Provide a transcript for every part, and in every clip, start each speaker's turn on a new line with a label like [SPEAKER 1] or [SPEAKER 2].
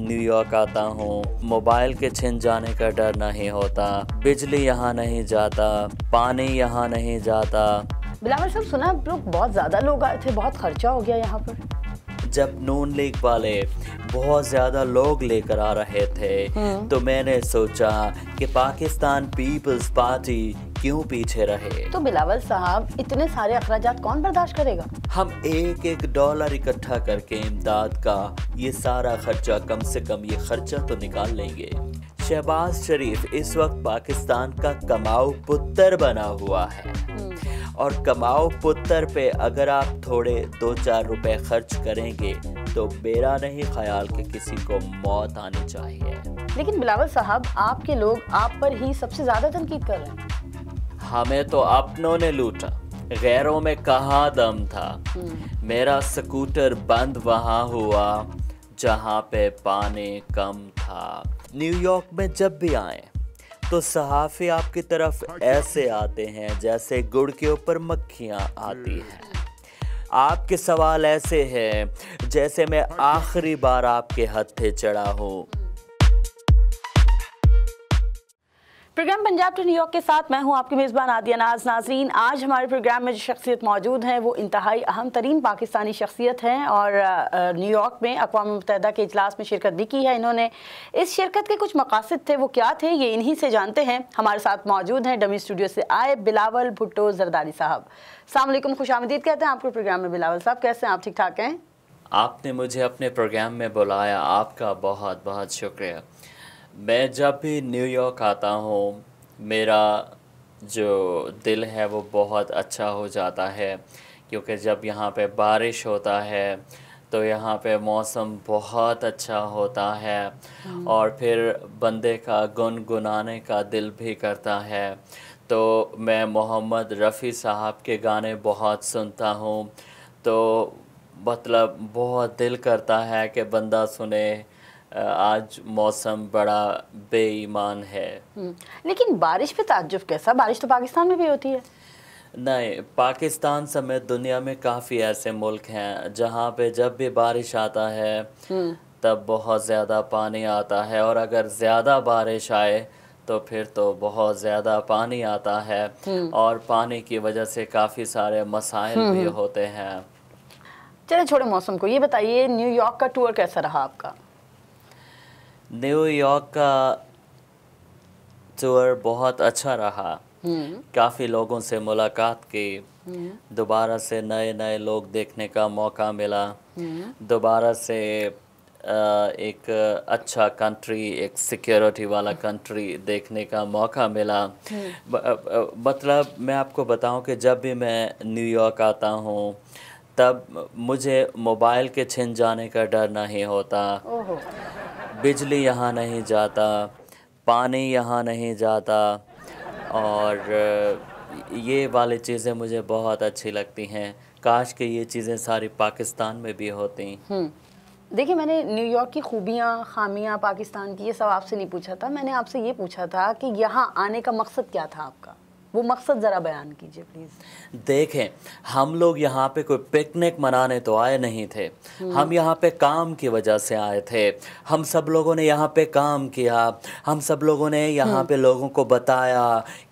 [SPEAKER 1] New York आता हूँ mobile के छिन जाने का डर नहीं होता बिजली यहाँ नहीं जाता पानी यहाँ नहीं जाता
[SPEAKER 2] बिलावर साहब सुना लोग बहुत ज़्यादा लोग आए थे बहुत खर्चा हो गया यहाँ पर
[SPEAKER 1] जब नून लीग वाले बहुत ज़्यादा लोग लेकर आ रहे थे हम्म। तो मैंने सोचा कि पाकिस्तान पीपल्स पार्टी क्यों पीछे रहे
[SPEAKER 2] तो बिलावल साहब इतने सारे अखराज कौन बर्दाश्त करेगा
[SPEAKER 1] हम एक एक डॉलर इकट्ठा करके इमदाद का ये सारा खर्चा कम से कम ये खर्चा तो निकाल लेंगे शहबाज शरीफ इस वक्त पाकिस्तान का कमाऊ पुत्र बना हुआ है हम्म। और कमाओ पुत्र पे अगर आप थोड़े दो चार रुपए खर्च करेंगे तो मेरा नहीं ख्याल कि किसी को मौत आनी चाहिए
[SPEAKER 2] लेकिन बिलावल साहब आपके लोग आप पर ही सबसे ज्यादा तनकीद कर रहे हैं
[SPEAKER 1] हमें तो अपनों ने लूटा गैरों में कहा दम था हम्म। मेरा स्कूटर बंद वहाँ हुआ जहाँ पे पानी कम था न्यूयॉर्क में जब भी आए तो सहाफ़ी आपकी तरफ ऐसे आते हैं जैसे गुड़ के ऊपर मक्खियाँ आती हैं आपके सवाल ऐसे हैं जैसे मैं आखिरी बार आपके हत्थे चढ़ा हूँ
[SPEAKER 2] प्रोग्राम पंजाब टू न्यूयॉर्क के साथ मैं हूं आपकी मेज़बान आदिया नाज नाजरीन आज हमारे प्रोग्राम में जो शख्सियत मौजूद हैं वो इंतहाई अहम तरीन पाकिस्तानी शख्सियत हैं और न्यूयॉर्क में अकवा मुतहदा के अजलास में शिरकत भी की है इन्होंने इस शिरकत के कुछ मकासद थे वो क्या थे ये इन्हीं से जानते हैं हमारे साथ मौजूद हैं डमी स्टूडियो से आए बिलावल भुट्टो जरदारी साहब सामकुम खुश आमदीद कहते हैं आपके प्रोग्राम में बिलावल साहब कैसे हैं आप ठीक ठाक हैं
[SPEAKER 1] आपने मुझे अपने प्रोग्राम में बुलाया आपका बहुत बहुत शुक्रिया मैं जब भी न्यूयॉर्क आता हूँ मेरा जो दिल है वो बहुत अच्छा हो जाता है क्योंकि जब यहाँ पे बारिश होता है तो यहाँ पे मौसम बहुत अच्छा होता है हम्म। और फिर बंदे का गुनगुनाने का दिल भी करता है तो मैं मोहम्मद रफ़ी साहब के गाने बहुत सुनता हूँ तो मतलब बहुत दिल करता है कि बंदा सुने आज मौसम बड़ा बेईमान है
[SPEAKER 2] हम्म, लेकिन बारिश पे ताज्जुब कैसा बारिश तो पाकिस्तान में भी होती है
[SPEAKER 1] नहीं पाकिस्तान समेत दुनिया में काफ़ी ऐसे मुल्क हैं जहाँ पे जब भी बारिश आता है हम्म। तब बहुत ज़्यादा पानी आता है और अगर ज़्यादा बारिश आए तो फिर तो बहुत ज़्यादा पानी आता है हम्म। और पानी की वजह से काफ़ी सारे मसाइल भी होते हैं
[SPEAKER 2] चले छोड़े मौसम को ये बताइए न्यूयॉर्क का टूर कैसा रहा आपका
[SPEAKER 1] न्यूयॉर्क का टूर बहुत अच्छा रहा हम्म। काफ़ी लोगों से मुलाकात की हम्म। दोबारा से नए नए लोग देखने का मौका मिला हम्म। दोबारा से एक अच्छा कंट्री एक सिक्योरिटी वाला कंट्री देखने का मौका मिला मतलब मैं आपको बताऊं कि जब भी मैं न्यूयॉर्क आता हूं तब मुझे मोबाइल के छिन जाने का डर नहीं होता बिजली यहाँ नहीं जाता पानी यहाँ नहीं जाता और ये वाली चीज़ें मुझे बहुत अच्छी लगती हैं काश कि ये चीज़ें सारी पाकिस्तान में भी होती
[SPEAKER 2] देखिए मैंने न्यूयॉर्क की खूबियाँ खामियाँ पाकिस्तान की ये सब आपसे नहीं पूछा था मैंने आपसे ये पूछा था कि यहाँ आने का मकसद क्या था आपका वो मकसद ज़रा बयान कीजिए प्लीज़
[SPEAKER 1] देखें हम लोग यहाँ पे कोई पिकनिक मनाने तो आए नहीं थे हम्म। हम यहाँ पे काम की वजह से आए थे हम सब लोगों ने यहाँ पे काम किया हम सब लोगों ने यहाँ हम्म। पे लोगों को बताया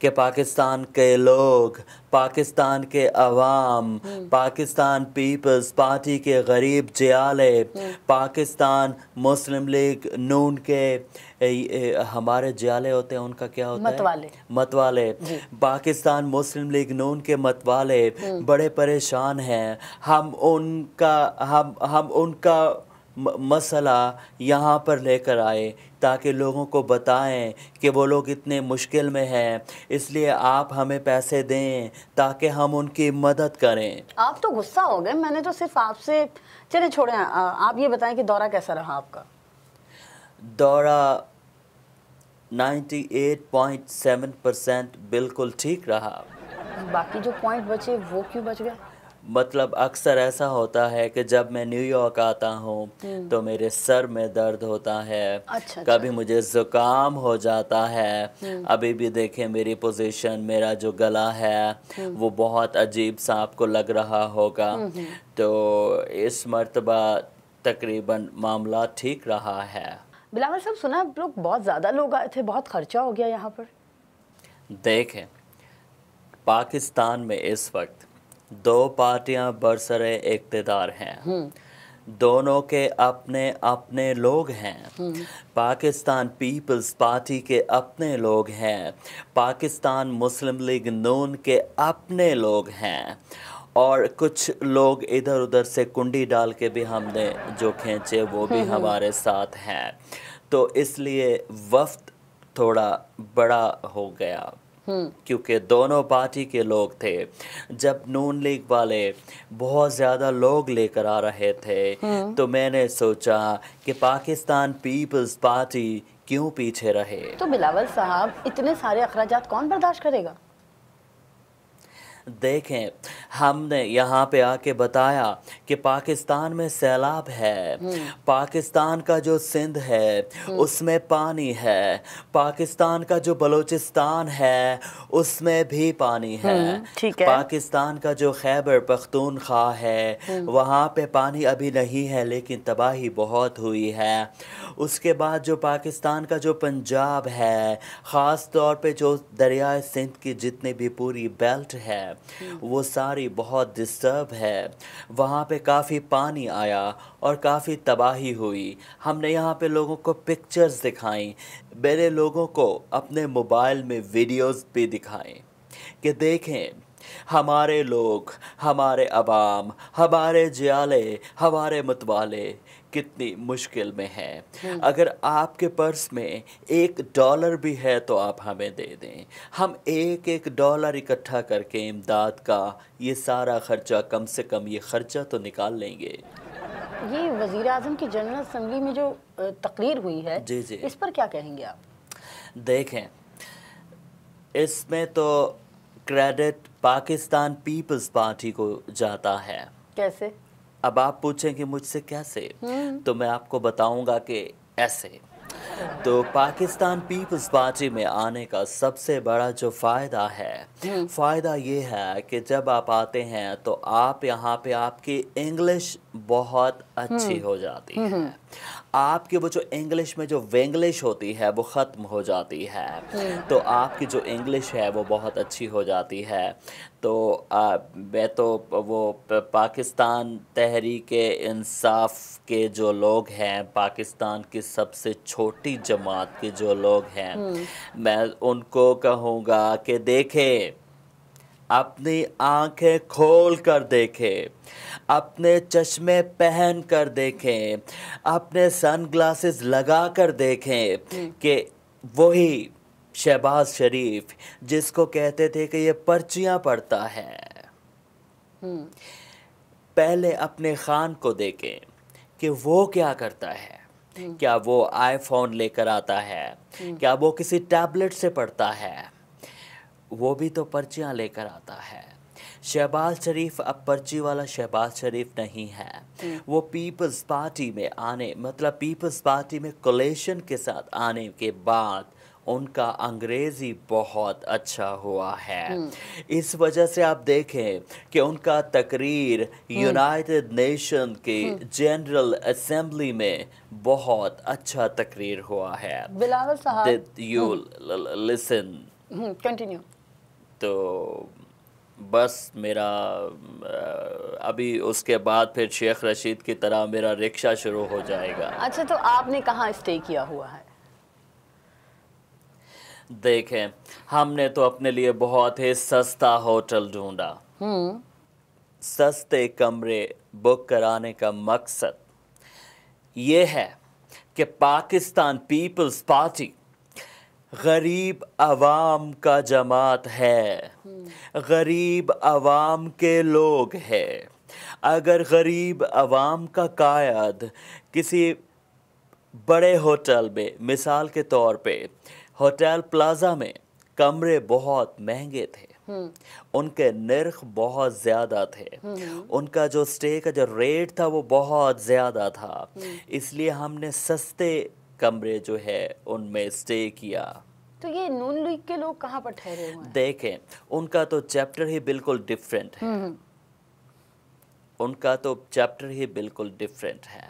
[SPEAKER 1] कि पाकिस्तान के लोग पाकिस्तान के अवाम हम्म। पाकिस्तान पीपल्स पार्टी के गरीब जयाले हम्म। पाकिस्तान मुस्लिम लीग नून के ए, ए, हमारे जयाले होते हैं उनका क्या होता मतवाले। है मतवाले पाकिस्तान मुस्लिम लीग नून के मतवाले हम्म। बड़े परेशान हैं हम उनका हम हम उनका मसला यहाँ पर लेकर आए ताकि लोगों को बताएं कि वो लोग इतने मुश्किल में हैं इसलिए आप हमें पैसे दें ताकि हम उनकी मदद करें
[SPEAKER 2] आप तो गुस्सा हो गए मैंने तो सिर्फ आपसे चले छोड़े आप ये बताएं कि दौरा कैसा रहा आपका
[SPEAKER 1] दौरा 98.7 परसेंट बिल्कुल ठीक रहा
[SPEAKER 2] बाकी जो पॉइंट बचे वो क्यों बच गया
[SPEAKER 1] मतलब अक्सर ऐसा होता है कि जब मैं न्यूयॉर्क आता हूँ हम्म। तो मेरे सर में दर्द होता है अच्छा, अच्छा। कभी अच्छा। मुझे ज़ुकाम हो जाता है हम्म। अभी भी देखें मेरी पोजीशन मेरा जो गला है हम्म। वो बहुत अजीब सा आपको लग रहा होगा तो इस मरतबा तकरीबन मामला ठीक रहा है
[SPEAKER 2] बिलावल साहब सुना आप लोग बहुत ज़्यादा लोग आए थे बहुत खर्चा हो गया यहाँ पर
[SPEAKER 1] देखें पाकिस्तान में इस वक्त दो पार्टियां बरसरे इकतदार हैं हम्म। दोनों के अपने अपने लोग हैं हम्म। पाकिस्तान पीपल्स पार्टी के अपने लोग हैं पाकिस्तान मुस्लिम लीग नून के अपने लोग हैं और कुछ लोग इधर उधर से कुंडी डाल के भी हमने जो खींचे वो भी हम्म, हमारे साथ हैं तो इसलिए वफ्त थोड़ा बड़ा हो गया हम्म। क्योंकि दोनों पार्टी के लोग थे जब नून लीग वाले बहुत ज़्यादा लोग लेकर आ रहे थे हम्म। तो मैंने सोचा कि पाकिस्तान पीपल्स पार्टी क्यों पीछे रहे
[SPEAKER 2] तो बिलावल साहब इतने सारे अखराज कौन बर्दाश्त करेगा
[SPEAKER 1] देखें हमने यहाँ पे आके बताया कि पाकिस्तान में सैलाब है हम्म। पाकिस्तान का जो सिंध है हम्म। उसमें पानी है पाकिस्तान का जो बलूचिस्तान है उसमें भी पानी है हम्म, ठीक है पाकिस्तान का जो खैबर पख्तूनख्वा है वहाँ पे पानी अभी नहीं है लेकिन तबाही बहुत हुई है उसके बाद जो पाकिस्तान का जो पंजाब है ख़ास तौर पे जो दरियाए सिंध की जितनी भी पूरी बेल्ट है वो सारी बहुत डिस्टर्ब है वहाँ पे काफ़ी पानी आया और काफ़ी तबाही हुई हमने यहाँ पे लोगों को पिक्चर्स दिखाई मेरे लोगों को अपने मोबाइल में वीडियोस भी दिखाएं कि देखें हमारे लोग हमारे आवाम हमारे जियाले हमारे मतवाले कितनी मुश्किल में है हम्म। अगर आपके पर्स में एक डॉलर भी है तो आप हमें दे दें हम एक एक डॉलर इकट्ठा करके इमदाद का ये सारा खर्चा कम से कम ये खर्चा तो निकाल लेंगे
[SPEAKER 2] ये वजीर आजम की जनरल असम्बली में जो तकरीर हुई है जी जी इस पर क्या कहेंगे आप
[SPEAKER 1] देखें इसमें तो क्रेडिट पाकिस्तान पीपल्स पार्टी को जाता है कैसे अब आप पूछेंगे मुझसे कैसे हम्म। तो मैं आपको बताऊंगा कि ऐसे तो पाकिस्तान पीपल्स पार्टी में आने का सबसे बड़ा जो फ़ायदा है हम्म। फ़ायदा ये है कि जब आप आते हैं तो आप यहाँ पे आपकी इंग्लिश बहुत अच्छी हम्म। हो जाती है आपके वो जो इंग्लिश में जो वेंग्लिश होती है वो ख़त्म हो जाती है हम्म। तो आपकी जो इंग्लिश है वो बहुत अच्छी हो जाती है तो आ, मैं तो वो पाकिस्तान तहरीक इंसाफ के जो लोग हैं पाकिस्तान की सबसे छोटी जमात के जो लोग हैं हम्म। मैं उनको कहूँगा कि देखें अपनी आंखें खोल कर देखें अपने चश्मे पहन कर देखें अपने सन ग्लासेस लगा कर देखें हम्म। कि वही शहबाज शरीफ जिसको कहते थे कि ये पर्चियाँ पढ़ता है हम्म। पहले अपने खान को देखें कि वो क्या करता है हम्म। क्या वो आईफोन लेकर आता है क्या वो किसी टैबलेट से पढ़ता है वो भी तो पर्चियाँ लेकर आता है शहबाज शरीफ अब पर्ची वाला शहबाज शरीफ नहीं है हम्म। वो पीपल्स पार्टी में आने मतलब पीपल्स पार्टी में कोलेशन के साथ आने के बाद उनका अंग्रेजी बहुत अच्छा हुआ है हम्म। इस वजह से आप देखें कि उनका तकरीर हम्म। यूनाइटेड नेशन के जनरल असेंबली में बहुत अच्छा तकरीर हुआ है
[SPEAKER 2] बिलावल साहब
[SPEAKER 1] यू लिसन कंटिन्यू तो बस मेरा अभी उसके बाद फिर शेख रशीद की तरह मेरा रिक्शा शुरू हो जाएगा
[SPEAKER 2] अच्छा तो आपने कहाँ स्टे किया हुआ है
[SPEAKER 1] देखें हमने तो अपने लिए बहुत ही सस्ता होटल ढूंढा हम्म। सस्ते कमरे बुक कराने का मकसद ये है कि पाकिस्तान पीपल्स पार्टी गरीब आवाम का जमात है गरीब आवाम के लोग है अगर गरीब आवाम का कायद किसी बड़े होटल में मिसाल के तौर पे होटल प्लाजा में कमरे बहुत महंगे थे हम्म। उनके नर्ख बहुत ज़्यादा थे हम्म। उनका जो स्टे का जो रेट था वो बहुत ज़्यादा था हम्म। इसलिए हमने सस्ते कमरे जो है उनमें स्टे किया
[SPEAKER 2] तो ये नून लीग के लोग कहाँ पर ठहरे हुए
[SPEAKER 1] हैं देखें उनका तो चैप्टर ही बिल्कुल डिफरेंट है हम्म। उनका तो चैप्टर ही बिल्कुल डिफरेंट है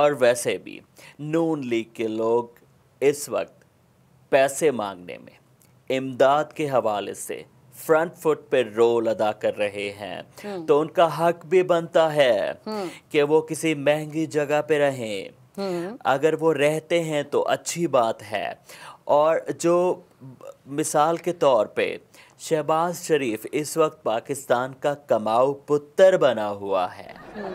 [SPEAKER 1] और वैसे भी नून लीग के लोग इस वक्त पैसे मांगने में इमदाद के हवाले से फ्रंट फुट पे रोल अदा कर रहे हैं हम्म। तो उनका हक भी बनता है हम्म। कि वो किसी महंगी जगह पे रहें हम्म। अगर वो रहते हैं तो अच्छी बात है और जो मिसाल के तौर पे शहबाज शरीफ इस वक्त पाकिस्तान का कमाऊ पुत्र बना हुआ है हम्म।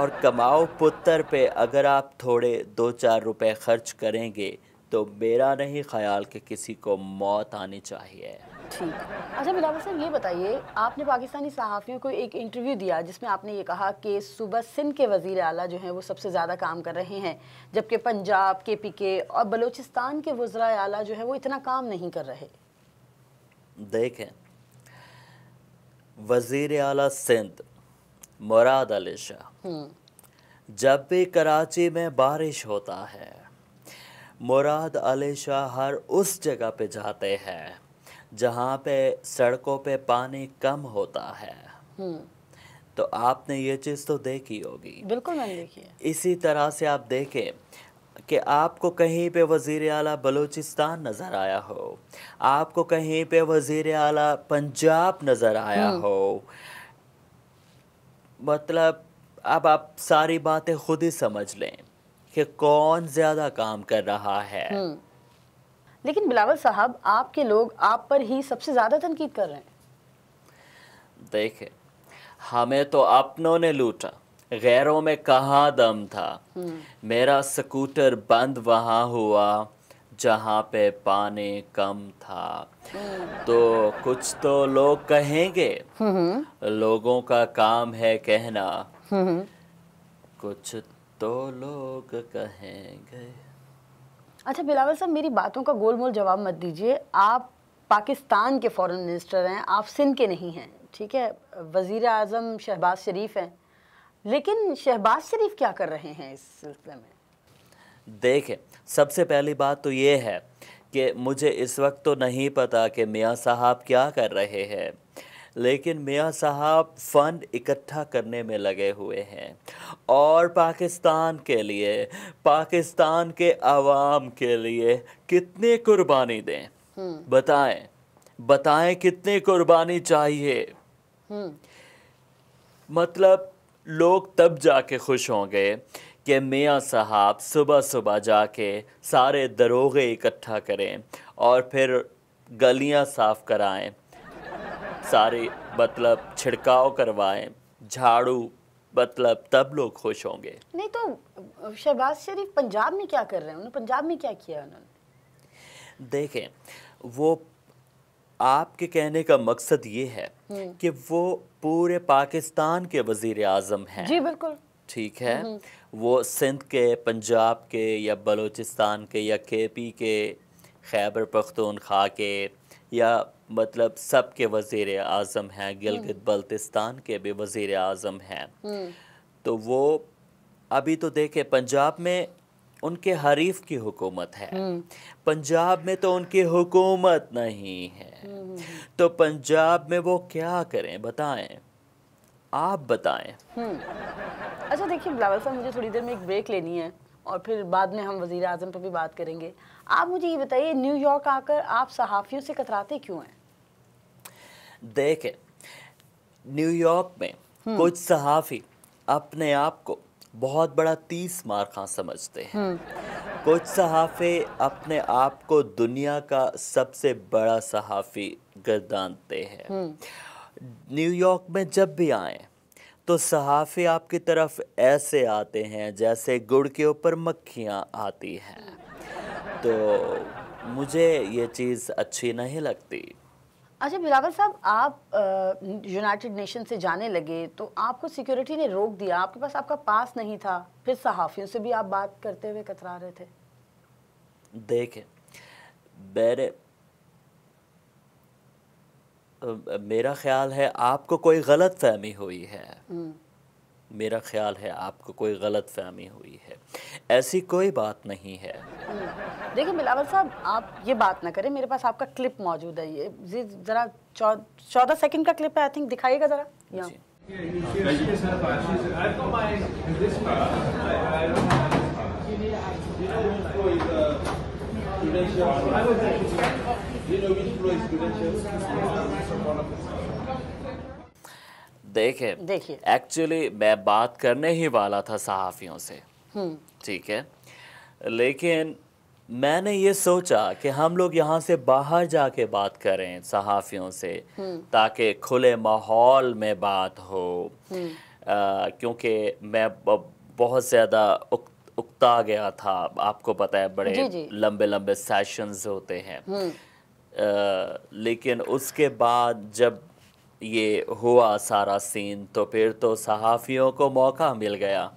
[SPEAKER 1] और कमाऊ पुत्र पे अगर आप थोड़े दो चार रुपए खर्च करेंगे तो मेरा नहीं ख्याल कि किसी को मौत आनी चाहिए
[SPEAKER 2] ठीक अच्छा बिलावल सर ये बताइए आपने पाकिस्तानी सहाफ़ियों को एक इंटरव्यू दिया जिसमें आपने ये कहा कि सुबह सिंध के वजीर अला जो हैं वो सबसे ज़्यादा काम कर रहे हैं जबकि पंजाब के पी के और बलूचिस्तान के वज्रा अला जो है वो इतना काम नहीं कर रहे
[SPEAKER 1] देखें वजीर अला सिंध मुराद अली शाह
[SPEAKER 2] हम्म।
[SPEAKER 1] जब भी कराची में बारिश होता है मुराद अली शाह हर उस जगह पे जाते हैं जहाँ पे सड़कों पे पानी कम होता है हम्म। तो आपने ये चीज़ तो देखी होगी
[SPEAKER 2] बिल्कुल मैंने देखी है
[SPEAKER 1] इसी तरह से आप देखें कि आपको कहीं पे वज़ीर अला बलूचिस्तान नज़र आया हो आपको कहीं पे वज़ीर अला पंजाब नज़र आया हम्म। हो मतलब अब आप सारी बातें खुद ही समझ लें कि कौन ज़्यादा काम कर रहा है
[SPEAKER 2] हम्म। लेकिन बिलावल साहब आपके लोग आप पर ही सबसे ज़्यादा तनकीद कर रहे हैं
[SPEAKER 1] देखे हमें तो अपनों ने लूटा गैरों में कहा दम था हम्म। मेरा स्कूटर बंद वहां हुआ जहाँ पे पानी कम था हम्म। तो कुछ तो लोग कहेंगे हम्म, लोगों का काम है कहना कुछ तो लोग कहेंगे
[SPEAKER 2] अच्छा बिलावल साहब मेरी बातों का गोलमोल जवाब मत दीजिए आप पाकिस्तान के फॉरेन मिनिस्टर हैं आप सिंध के नहीं हैं ठीक है वज़ी अजम शहबाज शरीफ हैं लेकिन शहबाज शरीफ क्या कर रहे हैं इस सिलसिले में
[SPEAKER 1] देखें सबसे पहली बात तो ये है कि मुझे इस वक्त तो नहीं पता कि मियाँ साहब क्या कर रहे हैं लेकिन मियाँ साहब फ़ंड इकट्ठा करने में लगे हुए हैं और पाकिस्तान के लिए पाकिस्तान के आवाम के लिए कितने कुर्बानी दें हम्म। बताएं बताएं कितने कुर्बानी चाहिए हम्म। मतलब लोग तब जाके खुश होंगे कि मियाँ साहब सुबह सुबह जाके सारे दरोगे इकट्ठा करें और फिर गलियाँ साफ़ कराएं सारे मतलब छिड़काव करवाएं झाड़ू मतलब तब लोग खुश होंगे
[SPEAKER 2] नहीं तो शहबाज शरीफ पंजाब में क्या कर रहे हैं उन्होंने पंजाब में क्या किया उन्होंने
[SPEAKER 1] देखें वो आपके कहने का मकसद ये है हम्म। कि वो पूरे पाकिस्तान के वजीर आजम हैं जी बिल्कुल ठीक है हम्म। वो सिंध के पंजाब के या बलूचिस्तान के या के पी के खैबर पख्तूनख्वा के या मतलब सब के वजीर आजम हैं गिलगित हम्म। बल्तिस्तान के भी वजीर आजम हैं हम्म। तो वो अभी तो देखे पंजाब में उनके हरीफ की हुकूमत है हम्म। पंजाब में तो उनकी हुकूमत नहीं है तो पंजाब में वो क्या करें बताएं आप बताएं
[SPEAKER 2] अच्छा देखिए बिलावल साहब मुझे थोड़ी देर में एक ब्रेक लेनी है और फिर बाद में हम वजीर आजम पर भी बात करेंगे आप मुझे ये बताइए न्यूयॉर्क आकर आप सहाफ़ियों से कतराते क्यों हैं
[SPEAKER 1] देखें न्यूयॉर्क में हम्म। कुछ सहाफ़ी अपने आप को बहुत बड़ा तीस मारखा समझते हैं हम्म। कुछ सहाफ़े अपने आप को दुनिया का सबसे बड़ा सहाफ़ी गर्दानते हैं न्यूयॉर्क हम्म। में जब भी आए तो सहाफ़ी आपकी तरफ ऐसे आते हैं जैसे गुड़ के ऊपर मक्खियाँ आती हैं तो मुझे ये चीज़ अच्छी नहीं लगती
[SPEAKER 2] अच्छा बिलावल साहब आप यूनाइटेड नेशन से जाने लगे तो आपको सिक्योरिटी ने रोक दिया आपके पास आपका पास नहीं था फिर सहाफ़ियों से भी आप बात करते हुए कतरा रहे थे
[SPEAKER 1] देखें मेरे मेरा ख्याल है आपको कोई गलत फहमी हुई है हम्म। मेरा ख्याल है आपको कोई गलत फहमी हुई है ऐसी कोई बात नहीं है
[SPEAKER 2] देखिए बिलावल साहब आप ये बात ना करें मेरे पास आपका क्लिप मौजूद है ये जरा चौदह सेकंड का क्लिप है आई थिंक दिखाइएगा जरा यहाँ you know,
[SPEAKER 1] One of the देखें देखिए एक्चुअली मैं बात करने ही वाला था सहाफ़ियों से हम्म। ठीक है लेकिन मैंने ये सोचा कि हम लोग यहाँ से बाहर जाके बात करें सहाफ़ियों से हम्म। ताकि खुले माहौल में बात हो हम्म। क्योंकि मैं बहुत ज़्यादा उक, उकता गया था आपको पता है बड़े लंबे लंबे सेशंस होते हैं आ, लेकिन उसके बाद जब ये हुआ सारा सीन तो फिर तो सहाफ़ियों को मौका मिल गया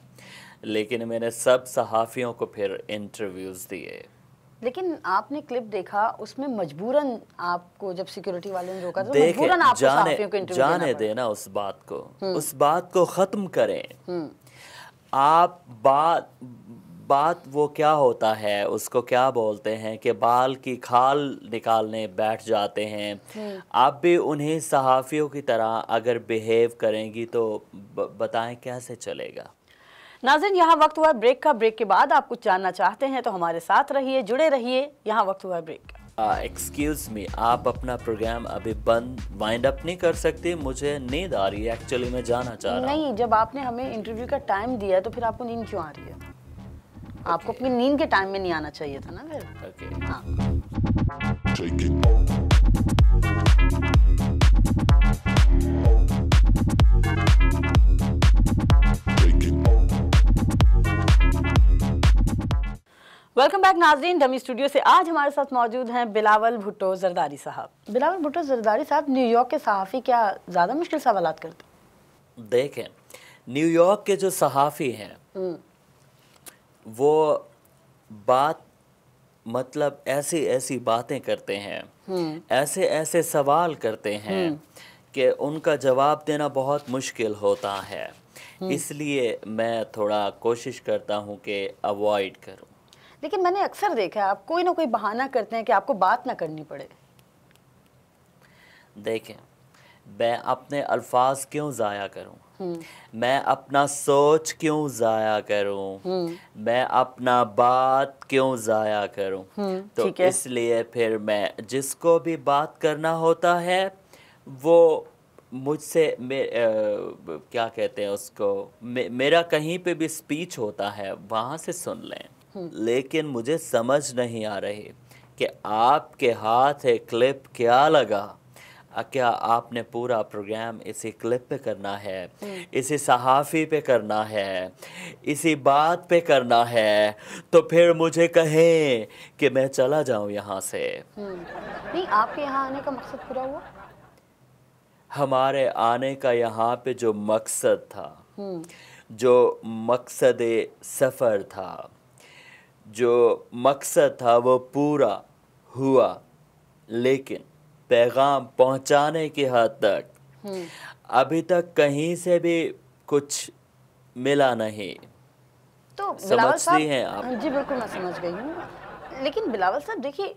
[SPEAKER 1] लेकिन मैंने सब सहाफ़ियों को फिर इंटरव्यूज़ दिए
[SPEAKER 2] लेकिन आपने क्लिप देखा उसमें मजबूरन आपको जब सिक्योरिटी वाले ने रोका तो मजबूरन आपको जाने, को इंटरव्यू जाने
[SPEAKER 1] देना उस बात को हम्म। उस बात को ख़त्म करें हम्म। आप बात बाद वो क्या होता है उसको क्या बोलते हैं कि बाल की खाल निकालने बैठ जाते हैं हम्म। आप भी उन्हें सहाफ़ियों की तरह अगर बिहेव करेंगी तो बताएं कैसे चलेगा
[SPEAKER 2] नाजिन यहाँ वक्त हुआ ब्रेक का ब्रेक के बाद आप कुछ जानना चाहते हैं तो हमारे साथ रहिए जुड़े रहिए यहाँ वक्त हुआ ब्रेक
[SPEAKER 1] का एक्सक्यूज़ मी आप अपना प्रोग्राम अभी बंद वाइंड अप नहीं कर सकते मुझे नींद आ रही है एक्चुअली मैं जाना चाह रहा हूँ
[SPEAKER 2] नहीं जब आपने हमें इंटरव्यू का टाइम दिया तो फिर आपको नींद क्यों आ रही है आपको अपनी नींद के टाइम में नहीं आना चाहिए था ना फिर okay. वेलकम हाँ। बैक नाजरीन डमी स्टूडियो से आज हमारे साथ मौजूद हैं बिलावल भुट्टो जरदारी साहब बिलावल भुट्टो जरदारी साहब न्यूयॉर्क के सहाफ़ी क्या ज़्यादा मुश्किल सवाल करते
[SPEAKER 1] देखें न्यूयॉर्क के जो सहाफ़ी हैं हम्म। वो बात मतलब ऐसी ऐसी बातें करते हैं हम्म। ऐसे ऐसे सवाल करते हैं हम्म। कि उनका जवाब देना बहुत मुश्किल होता है हम्म। इसलिए मैं थोड़ा कोशिश करता हूँ कि अवॉइड करूँ
[SPEAKER 2] लेकिन मैंने अक्सर देखा है आप कोई ना कोई बहाना करते हैं कि आपको बात ना करनी पड़े
[SPEAKER 1] देखें मैं अपने अल्फाज क्यों ज़ाया करूं हम्म। मैं अपना सोच क्यों ज़ाया करूं हम्म। मैं अपना बात क्यों ज़ाया करूं हम्म, तो इसलिए फिर मैं जिसको भी बात करना होता है वो मुझसे क्या कहते हैं उसको मे, मेरा कहीं पे भी स्पीच होता है वहाँ से सुन लें लेकिन मुझे समझ नहीं आ रही कि आपके हाथ है क्लिप क्या लगा क्या आपने पूरा प्रोग्राम इसी क्लिप पे करना है हम्म। इसी सहाफ़ी पे करना है इसी बात पे करना है तो फिर मुझे कहें कि मैं चला जाऊं यहाँ से
[SPEAKER 2] हम्म। नहीं आपके यहाँ आने का मकसद पूरा हुआ
[SPEAKER 1] हमारे आने का यहाँ पे जो मकसद था हम्म। जो मकसद सफ़र था जो मकसद था वो पूरा हुआ लेकिन पैगाम पहुंचाने के हद तक हम्म। अभी तक कहीं से भी कुछ मिला नहीं
[SPEAKER 2] तो समझती हैं आप हाँ जी बिल्कुल मैं समझ गई हूँ लेकिन बिलावल साहब देखिए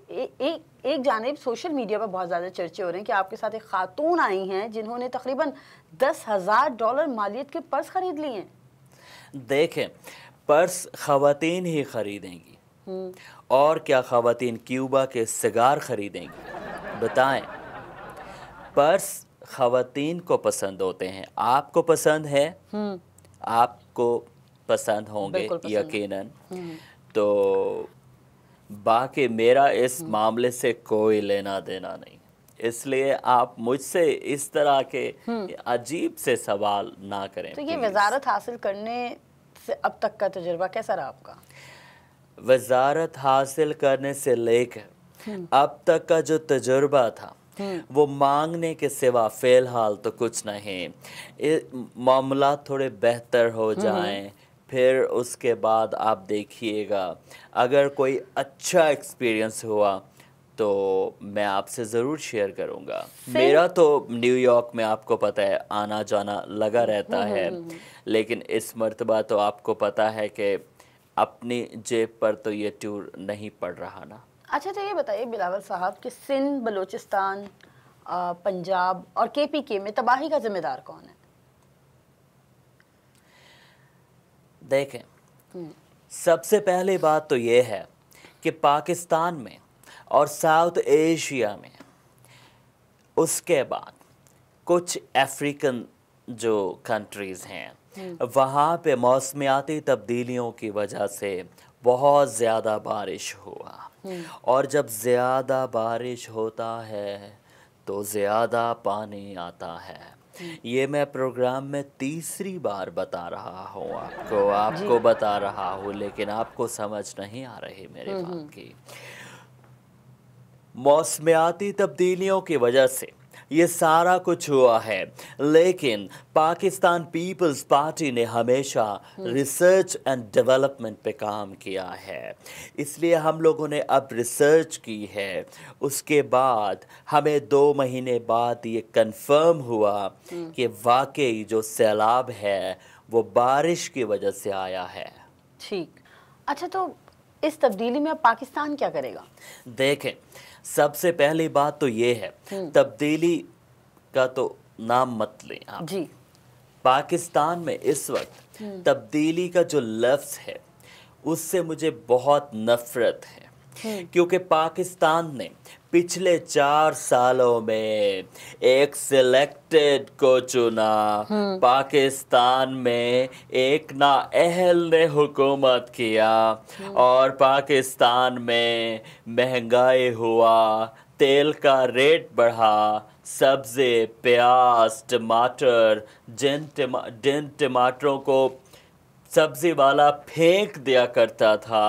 [SPEAKER 2] एक एक जानब सोशल मीडिया पर बहुत ज़्यादा चर्चे हो रहे हैं कि आपके साथ एक खातून आई हैं जिन्होंने तकरीबन दस हज़ार डॉलर मालियत के पर्स ख़रीद लिए हैं
[SPEAKER 1] देखें पर्स खातन ही ख़रीदेंगी हम्म। और क्या खातन क्यूबा के सिगार ख़रीदेंगी बताएं पर्स खातन को पसंद होते हैं आपको पसंद है हम्म। आपको पसंद होंगे यकीनन हम्म। तो बाकी मेरा इस हम्म। मामले से कोई लेना देना नहीं इसलिए आप मुझसे इस तरह के अजीब से सवाल ना करें तो ये
[SPEAKER 2] वजारत हासिल करने से अब तक का तजर्बा कैसा रहा आपका
[SPEAKER 1] वजारत हासिल करने से लेकर हम्म। अब तक का जो तजुर्बा था हम्म। वो मांगने के सिवा फिलहाल तो कुछ नहीं मामला थोड़े बेहतर हो हम्म। जाएं फिर उसके बाद आप देखिएगा अगर कोई अच्छा एक्सपीरियंस हुआ तो मैं आपसे ज़रूर शेयर करूँगा मेरा तो न्यूयॉर्क में आपको पता है आना जाना लगा रहता है लेकिन इस मरतबा तो आपको पता है कि अपनी जेब पर तो ये टूर नहीं पड़ रहा ना
[SPEAKER 2] अच्छा तो ये बताइए बिलावल साहब कि सिंध बलूचिस्तान पंजाब और के पी के में तबाही का जिम्मेदार कौन है देखें हम्म।
[SPEAKER 1] सबसे पहले बात तो ये है कि पाकिस्तान में और साउथ एशिया में उसके बाद कुछ अफ्रीकन जो कंट्रीज़ हैं हम्म। वहाँ पे मौसमियाती तब्दीलियों की वजह से बहुत ज़्यादा बारिश हुआ हम्म। और जब ज़्यादा बारिश होता है तो ज़्यादा पानी आता है हम्म। ये मैं प्रोग्राम में तीसरी बार बता रहा हूँ आपको आपको बता रहा हूँ लेकिन आपको समझ नहीं आ रही मेरे हम्म, बात की मौसमियाती तब्दीलियों की वजह से ये सारा कुछ हुआ है लेकिन पाकिस्तान पीपल्स पार्टी ने हमेशा रिसर्च एंड डेवलपमेंट पे काम किया है इसलिए हम लोगों ने अब रिसर्च की है उसके बाद हमें दो महीने बाद ये कंफर्म हुआ कि वाकई जो सैलाब है वो बारिश की वजह से आया है
[SPEAKER 2] ठीक अच्छा तो इस तब्दीली में अब पाकिस्तान क्या करेगा
[SPEAKER 1] देखें सबसे पहली बात तो ये है हम्म। तब्दीली का तो नाम मत लें आप जी पाकिस्तान में इस वक्त हम्म। तब्दीली का जो लफ्ज़ है उससे मुझे बहुत नफरत है हम्म। क्योंकि पाकिस्तान ने पिछले चार सालों में एक सिलेक्टेड को चुना हम्म। पाकिस्तान में एक ना अहल ने हुकूमत किया हम्म। और पाकिस्तान में महंगाई हुआ तेल का रेट बढ़ा सब्जी प्याज टमाटर जिन टमा जिन टमाटरों को सब्जी वाला फेंक दिया करता था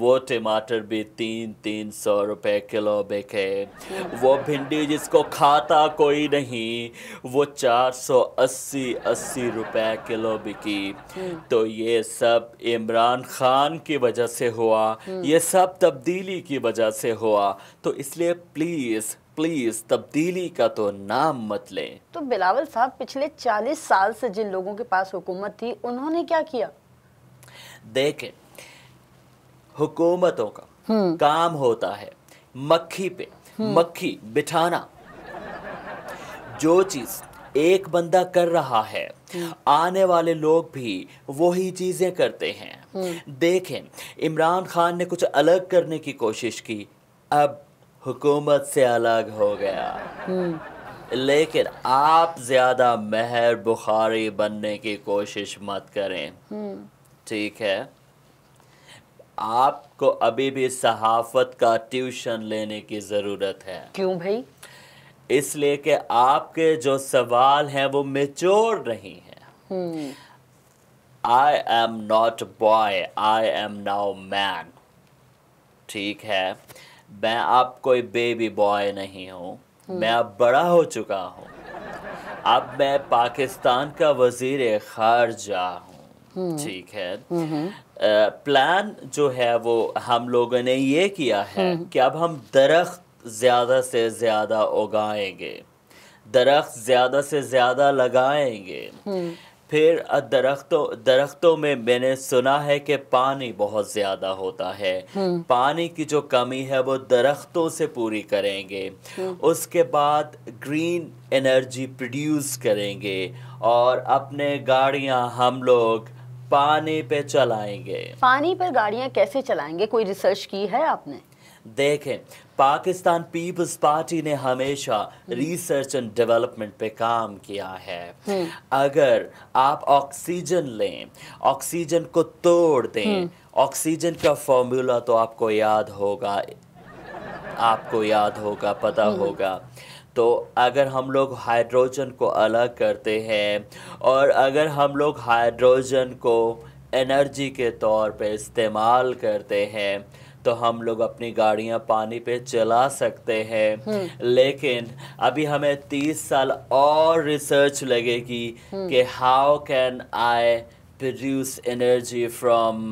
[SPEAKER 1] वो टमाटर भी तीन तीन सौ रुपए किलो बिके वो भिंडी जिसको खाता कोई नहीं वो चार सौ अस्सी अस्सी रुपए किलो बिकी तो ये सब इमरान खान की वजह से हुआ ये सब तब्दीली की वजह से हुआ तो इसलिए प्लीज़ प्लीज तब्दीली का तो नाम मत लें
[SPEAKER 2] तो बिलावल साहब पिछले 40 साल से जिन लोगों के पास हुकूमत थी उन्होंने क्या किया
[SPEAKER 1] देखें हुकूमतों का हम्म। काम होता है मक्खी पे हम्म। मक्खी बिठाना जो चीज एक बंदा कर रहा है हम्म। आने वाले लोग भी वही चीजें करते
[SPEAKER 3] हैं
[SPEAKER 1] देखें इमरान खान ने कुछ अलग करने की कोशिश की अब हुकूमत से अलग हो गया लेकिन आप ज्यादा मेहर बुखारी बनने की कोशिश मत करें ठीक है आपको अभी भी सहाफत का ट्यूशन लेने की ज़रूरत है क्यों भाई इसलिए कि आपके जो सवाल हैं वो मेच्योर नहीं
[SPEAKER 3] है
[SPEAKER 1] I am not boy I am now man ठीक है मैं आप कोई बेबी बॉय नहीं हूँ हम्म। मैं अब बड़ा हो चुका हूँ अब मैं पाकिस्तान का वजीर खारजा हूँ हम्म। ठीक है प्लान हम्म हम्म। जो है वो हम लोगों ने ये किया है कि अब हम दरख्त ज़्यादा से ज़्यादा उगाएंगे दरख्त ज़्यादा से ज़्यादा लगाएंगे फिर दरख्तों दरख्तों में मैंने सुना है कि पानी बहुत ज़्यादा होता है पानी की जो कमी है वो दरख्तों से पूरी करेंगे उसके बाद ग्रीन एनर्जी प्रोड्यूस करेंगे और अपने गाड़ियाँ हम लोग पानी पे चलाएंगे
[SPEAKER 2] पानी पर गाड़ियां कैसे चलाएंगे कोई रिसर्च की है आपने
[SPEAKER 1] देखें पाकिस्तान पीपल्स पार्टी ने हमेशा रिसर्च एंड डेवलपमेंट पे काम किया है हम्म। अगर आप ऑक्सीजन लें ऑक्सीजन को तोड़ दें ऑक्सीजन हम्म। का फॉर्मूला तो आपको याद होगा आपको याद होगा पता हम्म। होगा तो अगर हम लोग हाइड्रोजन को अलग करते हैं और अगर हम लोग हाइड्रोजन को एनर्जी के तौर पे इस्तेमाल करते हैं तो हम लोग अपनी गाड़ियां पानी पे चला सकते हैं हम्म। लेकिन अभी हमें तीस साल और रिसर्च लगेगी हम्म। कि how can I produce energy from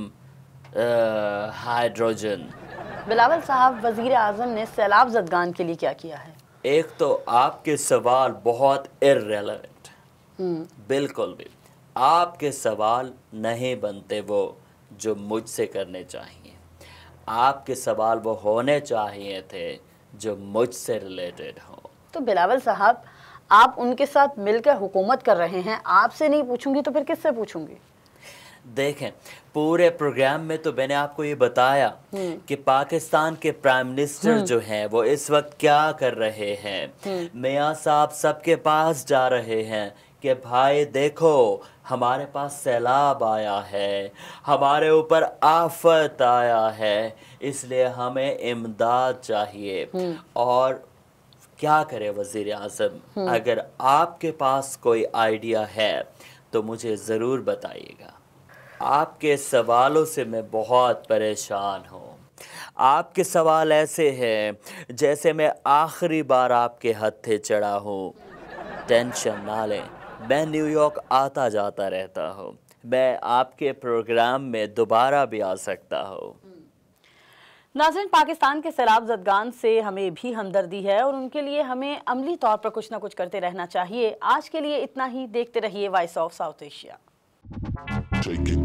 [SPEAKER 1] hydrogen
[SPEAKER 2] Bilawal साहब वजीर आजम ने सैलाब जदगान के लिए क्या किया है
[SPEAKER 1] एक तो आपके सवाल बहुत इरेलीवेंट हम्म। बिल्कुल भी आपके सवाल नहीं बनते वो जो मुझसे करने चाहिए आपके सवाल वो होने चाहिए थे जो मुझसे रिलेटेड हो
[SPEAKER 2] तो बिलावल साहब आप उनके साथ मिलकर हुकूमत कर रहे हैं आपसे नहीं पूछूंगी तो फिर किससे पूछूंगी
[SPEAKER 1] देखें पूरे प्रोग्राम में तो मैंने आपको ये बताया हम्म। कि पाकिस्तान के प्राइम हम्म। मिनिस्टर जो हैं वो इस वक्त क्या कर रहे हैं हम्म। मियाँ साहब सबके पास जा रहे हैं कि भाई देखो हमारे पास सैलाब आया है हमारे ऊपर आफत आया है इसलिए हमें इमदाद चाहिए और क्या करे वजीर अजम अगर आपके पास कोई आइडिया है तो मुझे ज़रूर बताइएगा आपके सवालों से मैं बहुत परेशान हूँ आपके सवाल ऐसे हैं जैसे मैं आखिरी बार आपके हत्थे चढ़ा हूँ टेंशन ना लें मैं न्यूयॉर्क आता जाता रहता हूँ मैं आपके प्रोग्राम में दोबारा भी आ सकता हूँ
[SPEAKER 2] नाजरन पाकिस्तान के सैलाब जदगान से हमें भी हमदर्दी है और उनके लिए हमें अमली तौर पर कुछ ना कुछ करते रहना चाहिए आज के लिए इतना ही देखते रहिए voice of South Asia shake it.